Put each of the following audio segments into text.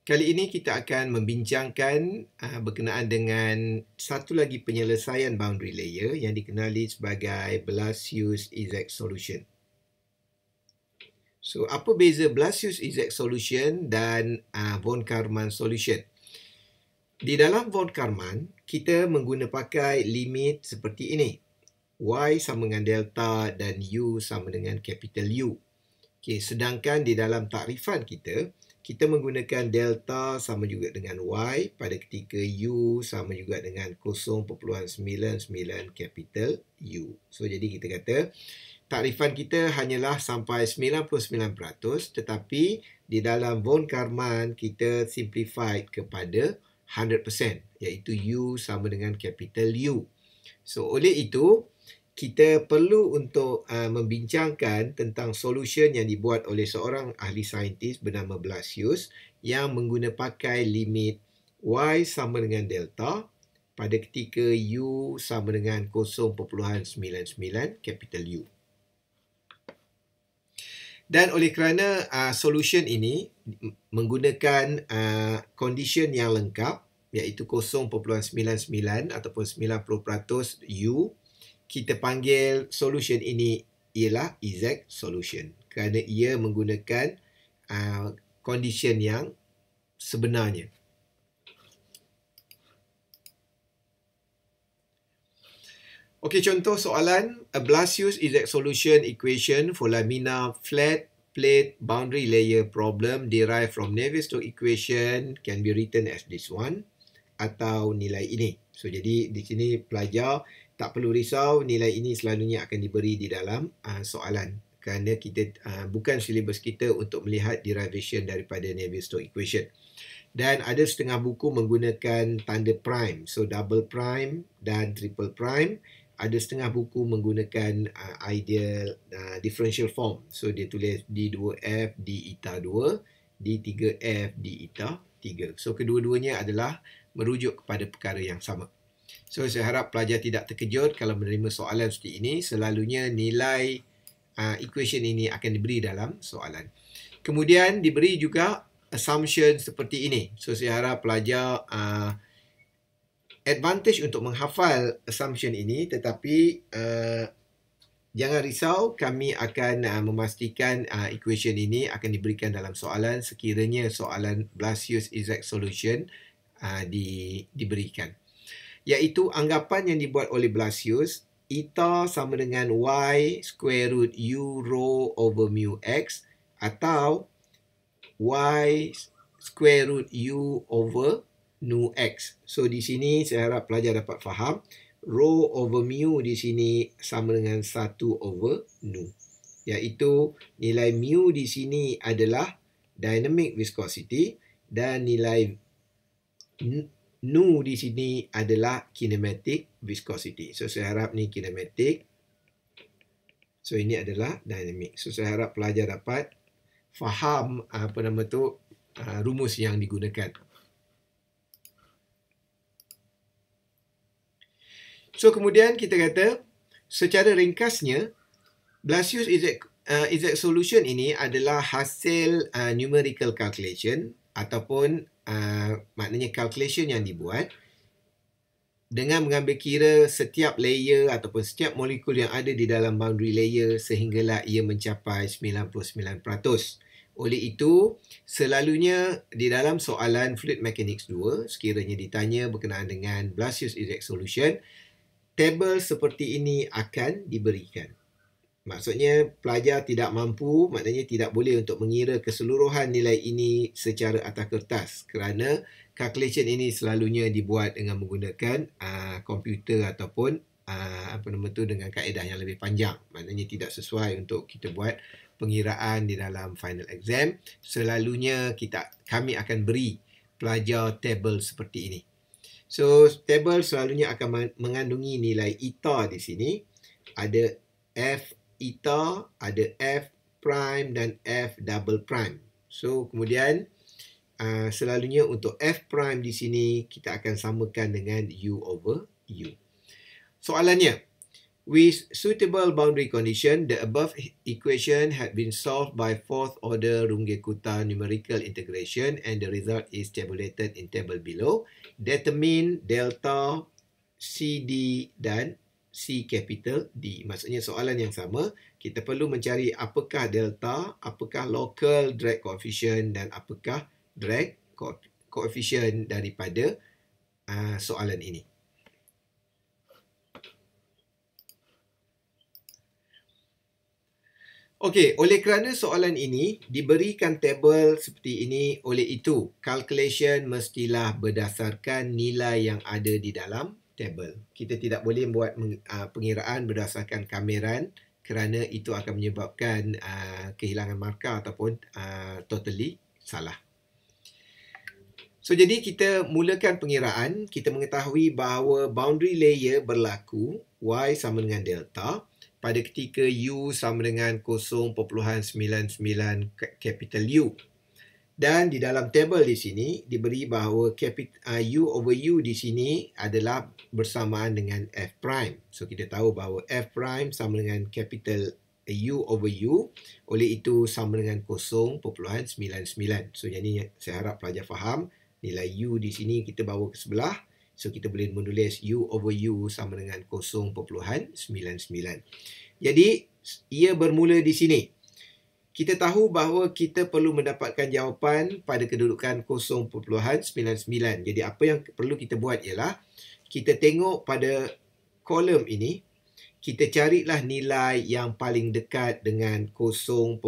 Kali ini kita akan membincangkan uh, berkenaan dengan satu lagi penyelesaian boundary layer yang dikenali sebagai Blasius Isaac solution. So, apa beza Blasius Isaac solution dan uh, Von Karman solution? Di dalam Von Karman, kita menggunakan limit seperti ini. Y sama dengan delta dan U sama dengan capital U. Okay, sedangkan di dalam takrifan kita kita menggunakan delta sama juga dengan y pada ketika u sama juga dengan 0.99 capital U. So jadi kita kata takrifan kita hanyalah sampai 99% tetapi di dalam von Karman kita simplified kepada 100% iaitu U sama dengan capital U. So oleh itu kita perlu untuk uh, membincangkan tentang solution yang dibuat oleh seorang ahli saintis bernama Blasius yang menggunakan pakai limit y sama dengan delta pada ketika u sama dengan 0.99 capital U. Dan oleh kerana uh, solution ini menggunakan uh, condition yang lengkap iaitu 0.99 ataupun 90% u kita panggil solution ini ialah exact solution kerana ia menggunakan uh, condition yang sebenarnya. Okey, contoh soalan a Blasius exact solution equation for lamina flat plate boundary layer problem derived from Navier-Stokes equation can be written as this one atau nilai ini. So jadi di sini pelajar tak perlu risau nilai ini selalunya akan diberi di dalam uh, soalan kerana kita uh, bukan silibus kita untuk melihat derivation daripada Navier-Stokes equation dan ada setengah buku menggunakan tanda prime so double prime dan triple prime ada setengah buku menggunakan uh, ideal uh, differential form so dia tulis d2f d eta 2 d3f d eta 3 so kedua-duanya adalah merujuk kepada perkara yang sama So saya harap pelajar tidak terkejut kalau menerima soalan seperti ini. Selalunya nilai uh, equation ini akan diberi dalam soalan. Kemudian diberi juga assumption seperti ini. So saya harap pelajar uh, advantage untuk menghafal assumption ini tetapi uh, jangan risau kami akan uh, memastikan uh, equation ini akan diberikan dalam soalan sekiranya soalan Blasius exact solution uh, di diberikan iaitu anggapan yang dibuat oleh Blasius eta sama dengan y square root u rho over mu x atau y square root u over nu x. So di sini saya harap pelajar dapat faham rho over mu di sini sama dengan 1 over nu. Iaitu nilai mu di sini adalah dynamic viscosity dan nilai nu di sini adalah kinematik viscosity. So saya harap ni kinematik. So ini adalah dynamic. So saya harap pelajar dapat faham ah, apa nama tu ah, rumus yang digunakan. So kemudian kita kata secara ringkasnya Blasius Ezek uh, ah, solution ini adalah hasil uh, numerical calculation ataupun Ah, maknanya calculation yang dibuat dengan mengambil kira setiap layer ataupun setiap molekul yang ada di dalam boundary layer sehinggalah ia mencapai 99%. Oleh itu, selalunya di dalam soalan fluid mechanics 2, sekiranya ditanya berkenaan dengan Blasius Erect Solution, table seperti ini akan diberikan. Maksudnya pelajar tidak mampu, maknanya tidak boleh untuk mengira keseluruhan nilai ini secara atas kertas kerana calculation ini selalunya dibuat dengan menggunakan ah, komputer ataupun uh, apa nama tu dengan kaedah yang lebih panjang. Maknanya tidak sesuai untuk kita buat pengiraan di dalam final exam. Selalunya kita kami akan beri pelajar table seperti ini. So table selalunya akan mengandungi nilai ITA di sini. Ada F eta, ada F prime dan F double prime. So, kemudian uh, selalunya untuk F prime di sini, kita akan samakan dengan U over U. Soalannya, with suitable boundary condition, the above equation had been solved by fourth order Runge-Kutta numerical integration and the result is tabulated in table below. Determine delta CD dan C capital D. Maksudnya soalan yang sama, kita perlu mencari apakah delta, apakah local drag coefficient dan apakah drag co coefficient daripada uh, soalan ini. Okey, oleh kerana soalan ini diberikan tabel seperti ini oleh itu, calculation mestilah berdasarkan nilai yang ada di dalam kabel. Kita tidak boleh buat ah, pengiraan berdasarkan kameran kerana itu akan menyebabkan uh, kehilangan markah ataupun uh, totally salah. So jadi kita mulakan pengiraan, kita mengetahui bahawa boundary layer berlaku y sama dengan delta pada ketika u sama dengan 0.99 capital U. Dan di dalam table di sini diberi bahawa capital, uh, U over U di sini adalah bersamaan dengan F prime. So kita tahu bahawa F prime sama dengan capital U over U. Oleh itu sama dengan 0.99. So yang ini saya harap pelajar faham. Nilai U di sini kita bawa ke sebelah. So kita boleh menulis U over U sama dengan 0.99. Jadi ia bermula di sini kita tahu bahawa kita perlu mendapatkan jawapan pada kedudukan 0.99. Jadi apa yang perlu kita buat ialah kita tengok pada kolom ini, kita carilah nilai yang paling dekat dengan 0.99.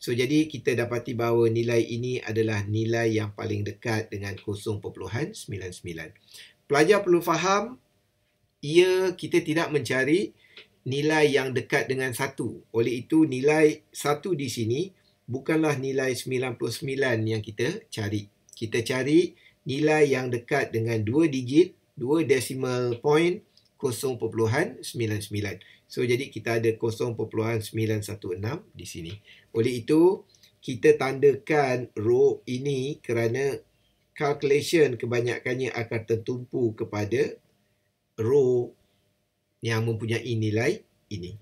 So jadi kita dapati bahawa nilai ini adalah nilai yang paling dekat dengan 0.99. Pelajar perlu faham ia kita tidak mencari nilai yang dekat dengan satu. Oleh itu, nilai satu di sini bukanlah nilai 99 yang kita cari. Kita cari nilai yang dekat dengan dua digit, dua decimal point, 0.99. So, jadi kita ada 0.916 di sini. Oleh itu, kita tandakan row ini kerana calculation kebanyakannya akan tertumpu kepada row yang mempunyai nilai ini.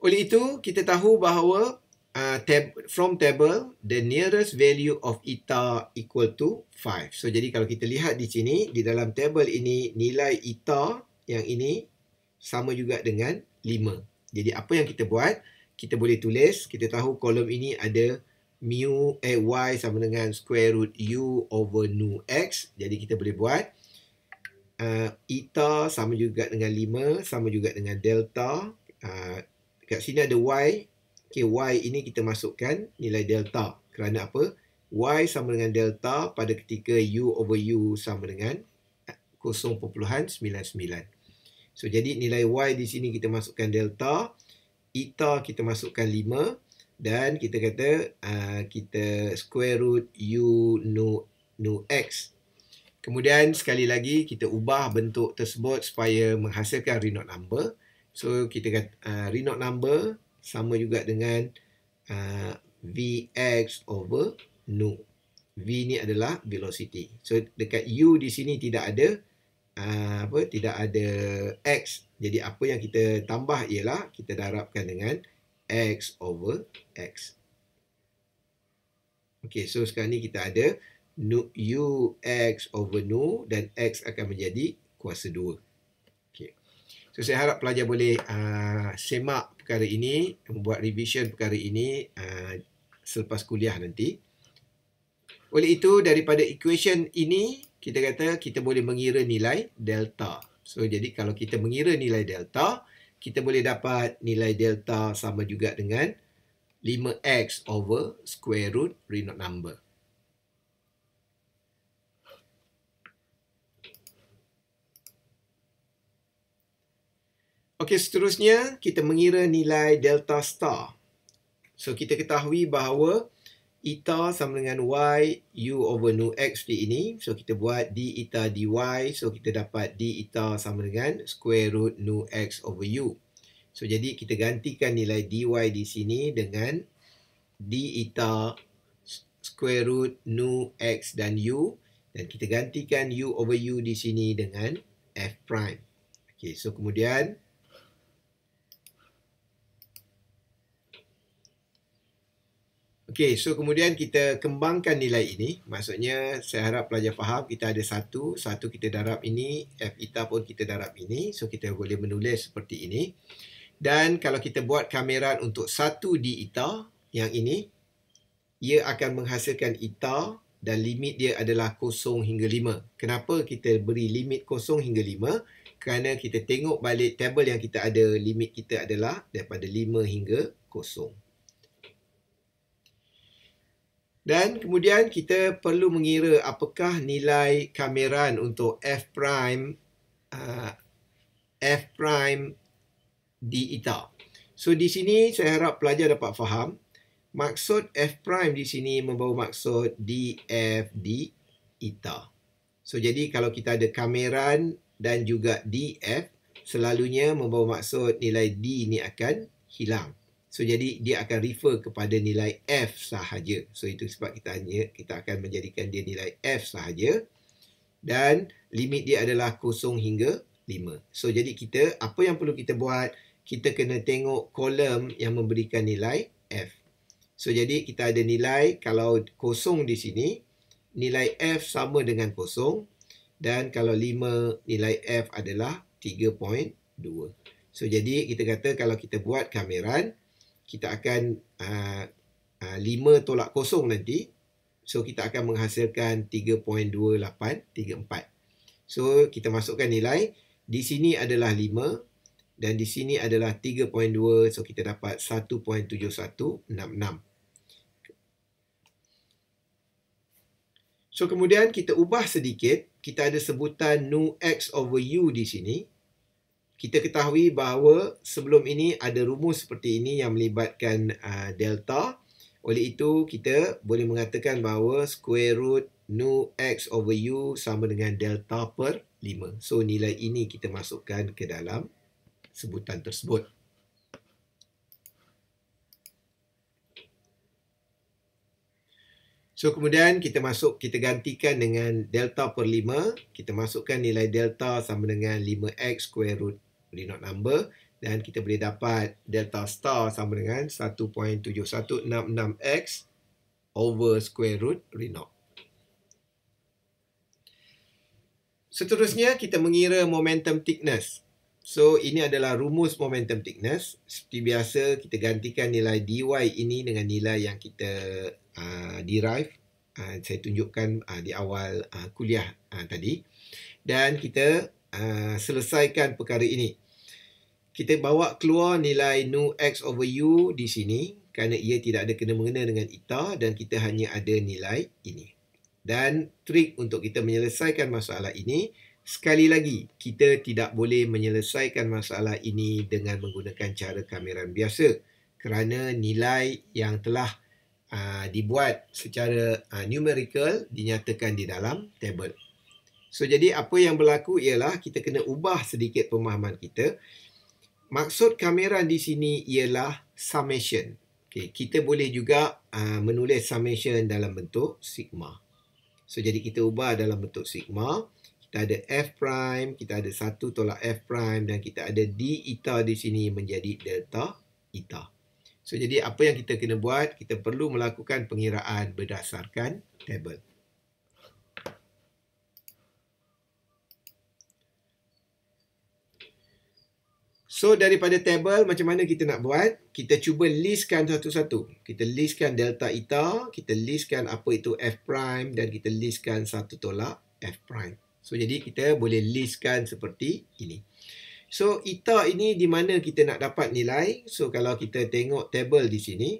Oleh itu, kita tahu bahawa uh, tab, from table, the nearest value of eta equal to 5. So, jadi kalau kita lihat di sini, di dalam table ini, nilai eta yang ini sama juga dengan 5. Jadi, apa yang kita buat? Kita boleh tulis, kita tahu kolom ini ada mu eh, y sama dengan square root u over nu x. Jadi, kita boleh buat uh, eh, eta sama juga dengan 5 sama juga dengan delta. Uh, kat sini ada y. Okay, y ini kita masukkan nilai delta. Kerana apa? y sama dengan delta pada ketika u over u sama dengan 0.99. So jadi nilai y di sini kita masukkan delta, eta kita masukkan 5 dan kita kata uh, kita square root u nu nu x Kemudian sekali lagi kita ubah bentuk tersebut supaya menghasilkan renot number. So kita kata uh, renot number sama juga dengan uh, Vx over nu. V ni adalah velocity. So dekat u di sini tidak ada uh, apa tidak ada x. Jadi apa yang kita tambah ialah kita darabkan dengan x over x. Okay. so sekarang ni kita ada u x over nu dan x akan menjadi kuasa 2. Okey. So saya harap pelajar boleh uh, semak perkara ini, membuat revision perkara ini uh, selepas kuliah nanti. Oleh itu daripada equation ini kita kata kita boleh mengira nilai delta. So jadi kalau kita mengira nilai delta, kita boleh dapat nilai delta sama juga dengan 5x over square root Reynolds number. Okey, seterusnya kita mengira nilai delta star. So, kita ketahui bahawa eta sama dengan y u over nu x di ini. So, kita buat d eta dy. So, kita dapat d eta sama dengan square root nu x over u. So, jadi kita gantikan nilai dy di sini dengan d eta square root nu x dan u. Dan kita gantikan u over u di sini dengan f prime. Okey, so kemudian... Okey, so kemudian kita kembangkan nilai ini. Maksudnya saya harap pelajar faham kita ada satu, satu kita darab ini, F eta pun kita darab ini. So kita boleh menulis seperti ini. Dan kalau kita buat kamera untuk satu di eta yang ini, ia akan menghasilkan eta dan limit dia adalah kosong hingga lima. Kenapa kita beri limit kosong hingga lima? Kerana kita tengok balik table yang kita ada, limit kita adalah daripada lima hingga kosong. Dan kemudian kita perlu mengira apakah nilai kameran untuk f prime uh, f prime di eta. So di sini saya harap pelajar dapat faham maksud f prime di sini membawa maksud d f di eta. So jadi kalau kita ada kameran dan juga d f, selalunya membawa maksud nilai d ni akan hilang. So jadi dia akan refer kepada nilai F sahaja. So itu sebab kita hanya kita akan menjadikan dia nilai F sahaja. Dan limit dia adalah kosong hingga 5. So jadi kita apa yang perlu kita buat? Kita kena tengok kolom yang memberikan nilai F. So jadi kita ada nilai kalau kosong di sini, nilai F sama dengan kosong dan kalau 5 nilai F adalah 3.2. So jadi kita kata kalau kita buat kameran kita akan uh, uh, tolak kosong nanti. So, kita akan menghasilkan 3.2834. So, kita masukkan nilai. Di sini adalah 5 dan di sini adalah 3.2. So, kita dapat 1.7166. So, kemudian kita ubah sedikit. Kita ada sebutan nu x over u di sini kita ketahui bahawa sebelum ini ada rumus seperti ini yang melibatkan uh, delta. Oleh itu, kita boleh mengatakan bahawa square root nu x over u sama dengan delta per 5. So, nilai ini kita masukkan ke dalam sebutan tersebut. So, kemudian kita masuk, kita gantikan dengan delta per 5. Kita masukkan nilai delta sama dengan 5x square root boleh not number dan kita boleh dapat delta star sama dengan 1.7166x over square root renot. Seterusnya, kita mengira momentum thickness. So, ini adalah rumus momentum thickness. Seperti biasa, kita gantikan nilai dy ini dengan nilai yang kita uh, derive. Uh, saya tunjukkan uh, di awal uh, kuliah uh, tadi. Dan kita Ah, selesaikan perkara ini. Kita bawa keluar nilai nu x over u di sini kerana ia tidak ada kena-mengena dengan eta dan kita hanya ada nilai ini. Dan trik untuk kita menyelesaikan masalah ini, sekali lagi, kita tidak boleh menyelesaikan masalah ini dengan menggunakan cara kameran biasa kerana nilai yang telah uh, dibuat secara uh, numerical dinyatakan di dalam table. So jadi apa yang berlaku ialah kita kena ubah sedikit pemahaman kita. Maksud kamera di sini ialah summation. Okay, kita boleh juga uh, menulis summation dalam bentuk sigma. So jadi kita ubah dalam bentuk sigma. Kita ada F prime, kita ada satu tolak F prime dan kita ada D eta di sini menjadi delta eta. So jadi apa yang kita kena buat, kita perlu melakukan pengiraan berdasarkan table. So daripada table macam mana kita nak buat? Kita cuba listkan satu-satu. Kita listkan delta eta, kita listkan apa itu f prime dan kita listkan satu tolak f prime. So jadi kita boleh listkan seperti ini. So eta ini di mana kita nak dapat nilai? So kalau kita tengok table di sini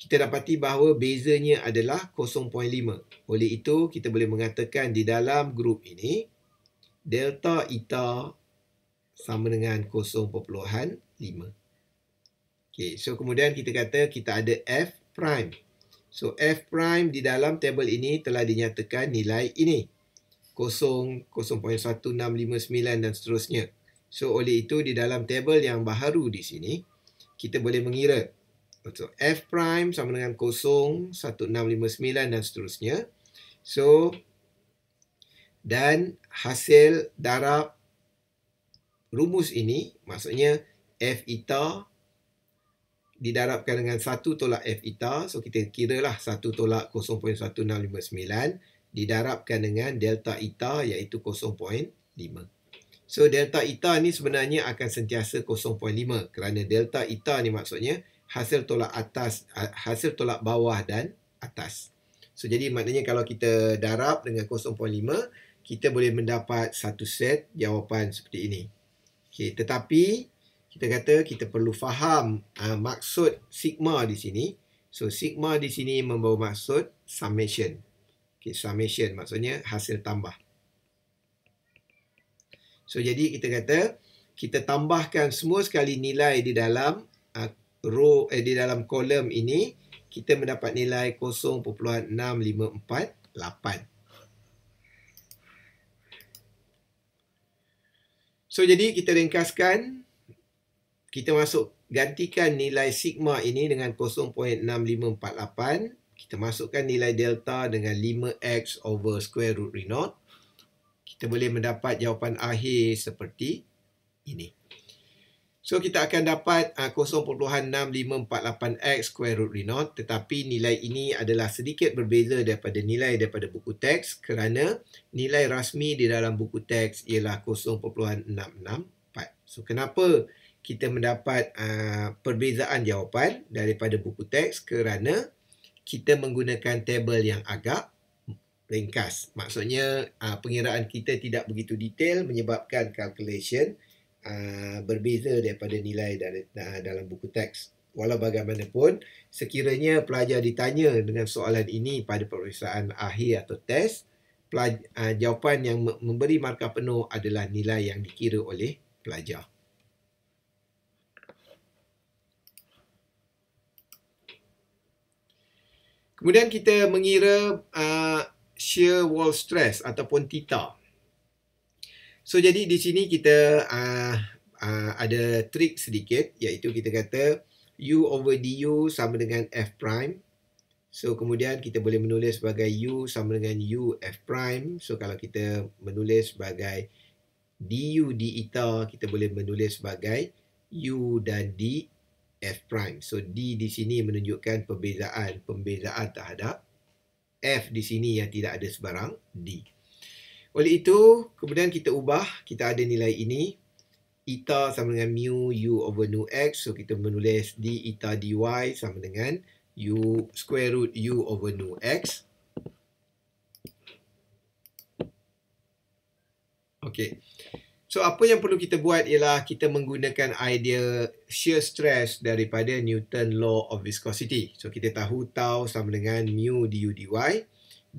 kita dapati bahawa bezanya adalah 0.5. Oleh itu kita boleh mengatakan di dalam grup ini delta eta sama dengan 0.5. Okay, so kemudian kita kata kita ada F prime. So F prime di dalam table ini telah dinyatakan nilai ini. 0.1659 dan seterusnya. So oleh itu di dalam table yang baru di sini, kita boleh mengira. So F prime sama dengan 0.1659 dan seterusnya. So dan hasil darab rumus ini maksudnya F eta didarabkan dengan 1 tolak F eta. So kita kira lah 1 tolak 0.1659 didarabkan dengan delta eta iaitu 0.5. So delta eta ni sebenarnya akan sentiasa 0.5 kerana delta eta ni maksudnya hasil tolak atas, ha, hasil tolak bawah dan atas. So jadi maknanya kalau kita darab dengan 0.5 kita boleh mendapat satu set jawapan seperti ini. Okey, tetapi kita kata kita perlu faham uh, maksud sigma di sini. So sigma di sini membawa maksud summation. Okay, summation maksudnya hasil tambah. So jadi kita kata kita tambahkan semua sekali nilai di dalam uh, row eh, di dalam kolom ini kita mendapat nilai 0.65488. So jadi kita ringkaskan kita masuk gantikan nilai sigma ini dengan 0.6548 kita masukkan nilai delta dengan 5x over square root re naught kita boleh mendapat jawapan akhir seperti ini So kita akan dapat ah, uh, 0.6548x square root renot tetapi nilai ini adalah sedikit berbeza daripada nilai daripada buku teks kerana nilai rasmi di dalam buku teks ialah 0.664. So kenapa kita mendapat uh, perbezaan jawapan daripada buku teks kerana kita menggunakan tabel yang agak ringkas. Maksudnya uh, pengiraan kita tidak begitu detail menyebabkan calculation Uh, berbeza daripada nilai uh, dalam buku teks. Walau bagaimanapun, sekiranya pelajar ditanya dengan soalan ini pada peperiksaan akhir atau test, uh, jawapan yang memberi markah penuh adalah nilai yang dikira oleh pelajar. Kemudian kita mengira uh, shear wall stress ataupun titar. So jadi di sini kita uh, uh, ada trik sedikit iaitu kita kata u over du sama dengan f prime. So kemudian kita boleh menulis sebagai u sama dengan u f prime. So kalau kita menulis sebagai du d eta kita boleh menulis sebagai u dan d f prime. So d di sini menunjukkan perbezaan, pembezaan terhadap f di sini yang tidak ada sebarang d. Oleh itu, kemudian kita ubah, kita ada nilai ini. Eta sama dengan mu u over nu x. So, kita menulis d eta dy sama dengan u square root u over nu x. Okay. So, apa yang perlu kita buat ialah kita menggunakan idea shear stress daripada Newton law of viscosity. So, kita tahu tau sama dengan mu du dy. Okay.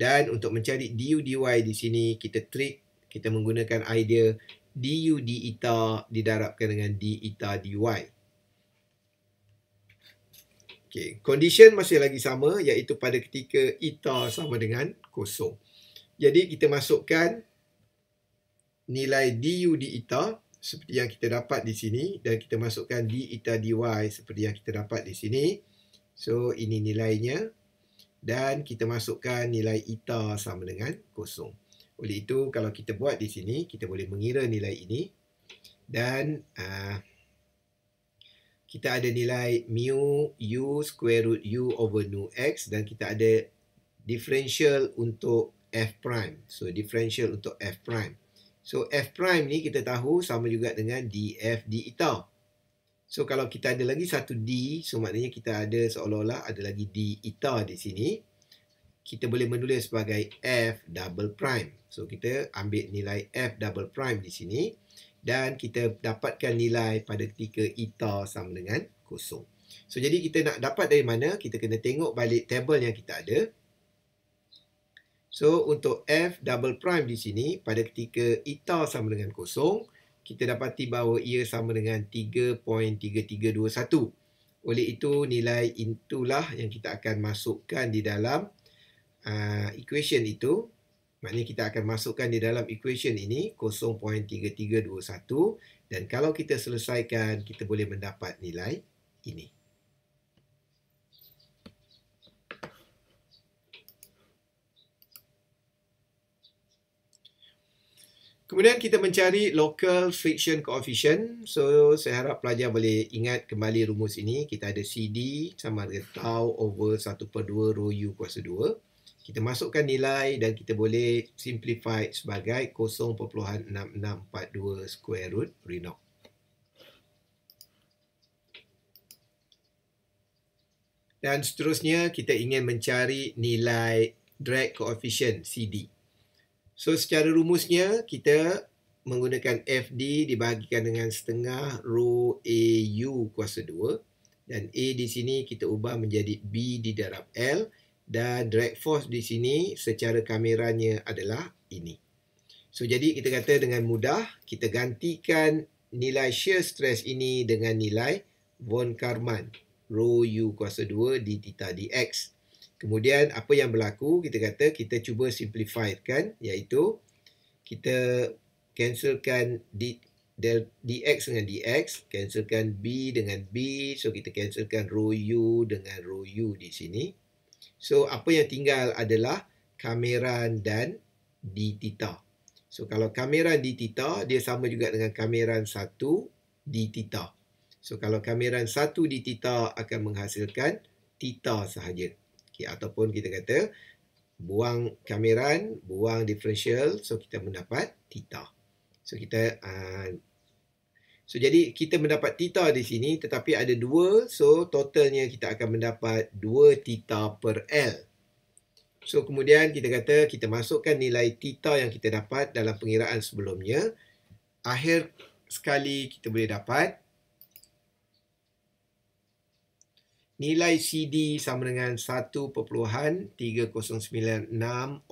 Dan untuk mencari DUDY di sini, kita trick, kita menggunakan idea DUD ETA didarabkan dengan D ETA DY. Okay. Condition masih lagi sama iaitu pada ketika ETA sama dengan kosong. Jadi kita masukkan nilai DUD ETA seperti yang kita dapat di sini dan kita masukkan D ETA DY seperti yang kita dapat di sini. So ini nilainya dan kita masukkan nilai eta sama dengan kosong. Oleh itu, kalau kita buat di sini, kita boleh mengira nilai ini dan uh, kita ada nilai mu u square root u over nu x dan kita ada differential untuk f prime. So, differential untuk f prime. So, f prime ni kita tahu sama juga dengan df di itau. So kalau kita ada lagi satu D, so maknanya kita ada seolah-olah ada lagi D ita di sini. Kita boleh menulis sebagai F double prime. So kita ambil nilai F double prime di sini. Dan kita dapatkan nilai pada ketika ita sama dengan kosong. So jadi kita nak dapat dari mana? Kita kena tengok balik table yang kita ada. So untuk F double prime di sini pada ketika ita sama dengan kosong kita dapati bahawa ia sama dengan 3.3321. Oleh itu, nilai itulah yang kita akan masukkan di dalam uh, equation itu. Maknanya kita akan masukkan di dalam equation ini 0.3321. Dan kalau kita selesaikan, kita boleh mendapat nilai ini. Kemudian kita mencari local friction coefficient. So, saya harap pelajar boleh ingat kembali rumus ini. Kita ada CD sama dengan tau over 1 per 2 rho u kuasa 2. Kita masukkan nilai dan kita boleh simplify sebagai 0.6642 square root Renok. Dan seterusnya, kita ingin mencari nilai drag coefficient CD. So secara rumusnya kita menggunakan FD dibahagikan dengan setengah rho AU kuasa 2 dan A di sini kita ubah menjadi B di darab L dan drag force di sini secara kameranya adalah ini. So jadi kita kata dengan mudah kita gantikan nilai shear stress ini dengan nilai von Karman rho U kuasa 2 di tita dx. x. Kemudian apa yang berlaku kita kata kita cuba simplify kan iaitu kita cancelkan D, del, dx dengan dx, cancelkan b dengan b. So kita cancelkan rho u dengan rho u di sini. So apa yang tinggal adalah kameran dan d theta. So kalau kameran d theta dia sama juga dengan kameran 1 d theta. So kalau kameran 1 d theta akan menghasilkan theta sahaja okay, ya, ataupun kita kata buang kameran, buang differential so kita mendapat theta. So kita uh, so jadi kita mendapat theta di sini tetapi ada dua, so totalnya kita akan mendapat dua theta per L. So kemudian kita kata kita masukkan nilai theta yang kita dapat dalam pengiraan sebelumnya akhir sekali kita boleh dapat Nilai CD sama dengan 1.3096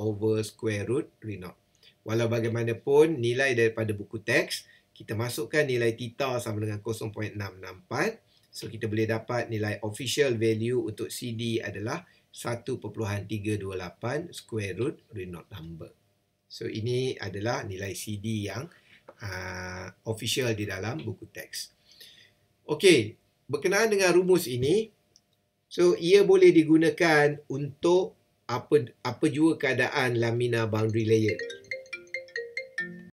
over square root v Walau bagaimanapun, nilai daripada buku teks, kita masukkan nilai theta sama dengan 0.664. So, kita boleh dapat nilai official value untuk CD adalah 1.328 square root Reynold number. So, ini adalah nilai CD yang uh, official di dalam buku teks. Okey, berkenaan dengan rumus ini, So ia boleh digunakan untuk apa apa jua keadaan lamina boundary layer.